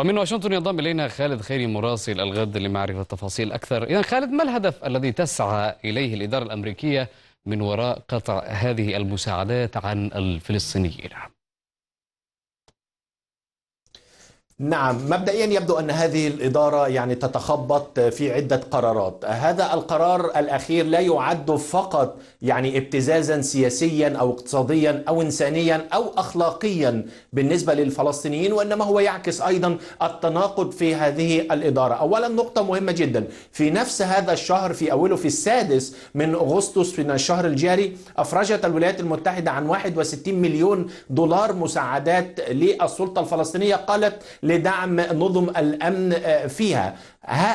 ومن واشنطن ينضم الينا خالد خيري مراسل الغد لمعرفه تفاصيل اكثر. اذا خالد ما الهدف الذي تسعى اليه الاداره الامريكيه من وراء قطع هذه المساعدات عن الفلسطينيين؟ نعم مبدئيا يبدو ان هذه الاداره يعني تتخبط في عده قرارات هذا القرار الاخير لا يعد فقط يعني ابتزازا سياسيا او اقتصاديا او انسانيا او اخلاقيا بالنسبه للفلسطينيين وانما هو يعكس ايضا التناقض في هذه الاداره اولا نقطه مهمه جدا في نفس هذا الشهر في اوله في السادس من اغسطس من الشهر الجاري افرجت الولايات المتحده عن 61 مليون دولار مساعدات للسلطه الفلسطينيه قالت لدعم نظم الامن آه، فيها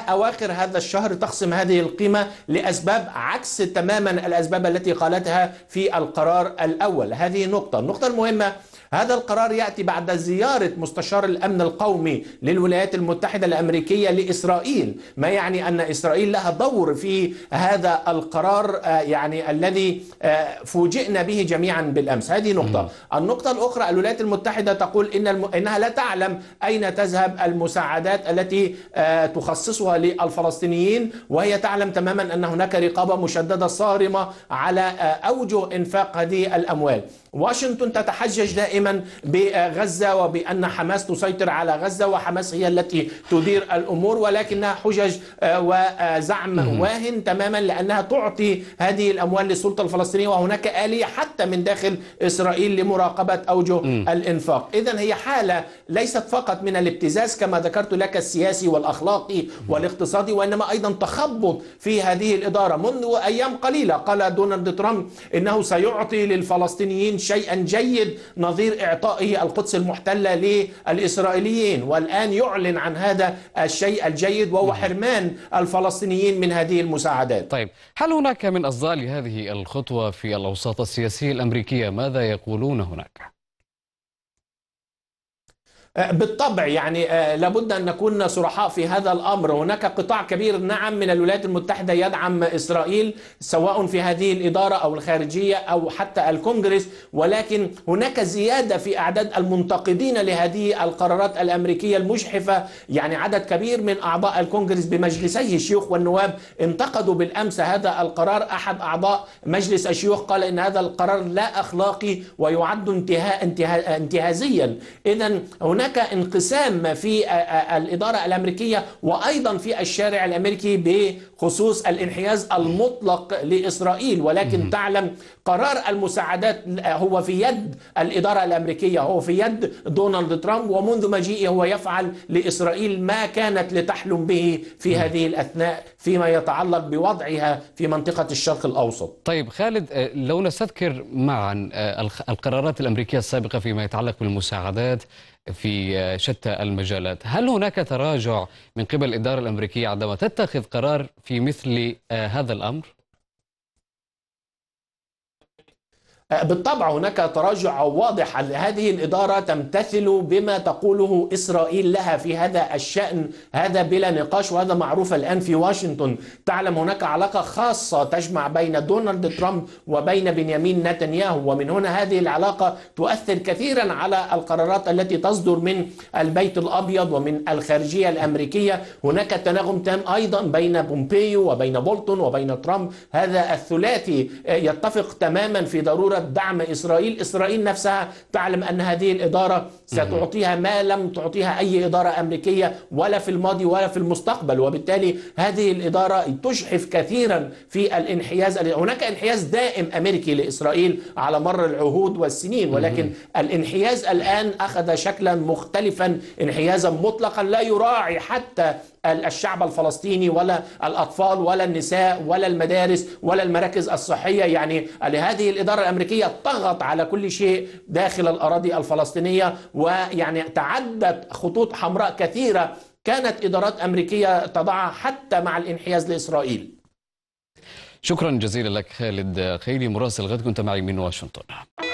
اواخر هذا الشهر تخصم هذه القيمه لاسباب عكس تماما الاسباب التي قالتها في القرار الاول هذه نقطه النقطه المهمه هذا القرار ياتي بعد زياره مستشار الامن القومي للولايات المتحده الامريكيه لاسرائيل ما يعني ان اسرائيل لها دور في هذا القرار آه، يعني الذي آه، فوجئنا به جميعا بالامس هذه نقطه النقطه الاخرى الولايات المتحده تقول ان انها لا تعلم اين تذهب المساعدات التي آه، تخصصها للفلسطينيين وهي تعلم تماما أن هناك رقابة مشددة صارمة على آه، أوجه إنفاق هذه الأموال واشنطن تتحجج دائما بغزة وبأن حماس تسيطر على غزة وحماس هي التي تدير الأمور ولكنها حجج آه، وزعم واهن تماما لأنها تعطي هذه الأموال للسلطة الفلسطينية وهناك آلية حتى من داخل إسرائيل لمراقبة أوجه الإنفاق إذا هي حالة ليست فقط من الابتزاز كما ذكرت لك السياسي والأخلاقي والاقتصادي وإنما أيضا تخبط في هذه الإدارة منذ أيام قليلة قال دونالد ترامب إنه سيعطي للفلسطينيين شيئا جيد نظير إعطائه القدس المحتلة للإسرائيليين والآن يعلن عن هذا الشيء الجيد وهو حرمان الفلسطينيين من هذه المساعدات طيب هل هناك من أصدار هذه الخطوة في الأوساط السياسية الأمريكية ماذا يقولون هناك؟ آه، بالطبع يعني آه، لابد ان نكون صرحاء في هذا الامر هناك قطاع كبير نعم من الولايات المتحده يدعم اسرائيل سواء في هذه الاداره او الخارجيه او حتى الكونغرس ولكن هناك زياده في اعداد المنتقدين لهذه القرارات الامريكيه المجحفه يعني عدد كبير من اعضاء الكونغرس بمجلسيه الشيوخ والنواب انتقدوا بالامس هذا القرار احد اعضاء مجلس الشيوخ قال ان هذا القرار لا اخلاقي ويعد انتهاء انتهازيا اذا هناك هناك انقسام في الإدارة الأمريكية وأيضا في الشارع الأمريكي بخصوص الانحياز المطلق لإسرائيل ولكن تعلم قرار المساعدات هو في يد الإدارة الأمريكية هو في يد دونالد ترامب ومنذ مجيئه هو يفعل لإسرائيل ما كانت لتحلم به في هذه الأثناء فيما يتعلق بوضعها في منطقة الشرق الأوسط طيب خالد آه، لو نستذكر معا آه، القرارات الأمريكية السابقة فيما يتعلق بالمساعدات في آه، شتى المجالات هل هناك تراجع من قبل الإدارة الأمريكية عندما تتخذ قرار في مثل آه، هذا الأمر؟ أه، بالطبع هناك تراجع واضح هذه الإدارة تمتثل بما تقوله إسرائيل لها في هذا الشأن هذا بلا نقاش وهذا معروف الآن في واشنطن تعلم هناك علاقة خاصة تجمع بين دونالد ترامب وبين بنيامين نتنياهو ومن هنا هذه العلاقة تؤثر كثيرا على القرارات التي تصدر من البيت الأبيض ومن الخارجية الأمريكية هناك تناغم تام أيضا بين بومبيو وبين بولتون وبين ترامب هذا الثلاثي أه، يتفق تماما في ضرورة ضروره دعم اسرائيل، اسرائيل نفسها تعلم ان هذه الاداره ستعطيها ما لم تعطيها اي اداره امريكيه ولا في الماضي ولا في المستقبل، وبالتالي هذه الاداره تجحف كثيرا في الانحياز، هناك انحياز دائم امريكي لاسرائيل على مر العهود والسنين، ولكن الانحياز الان اخذ شكلا مختلفا، انحيازا مطلقا لا يراعي حتى الشعب الفلسطيني ولا الاطفال ولا النساء ولا المدارس ولا المراكز الصحيه، يعني لهذه الاداره الامريكيه الأمريكية طغت على كل شيء داخل الأراضي الفلسطينية ويعني تعدت خطوط حمراء كثيرة كانت إدارات أمريكية تضعها حتى مع الانحياز لإسرائيل شكرا جزيلا لك خالد خيري مراسل غد كنت معي من واشنطن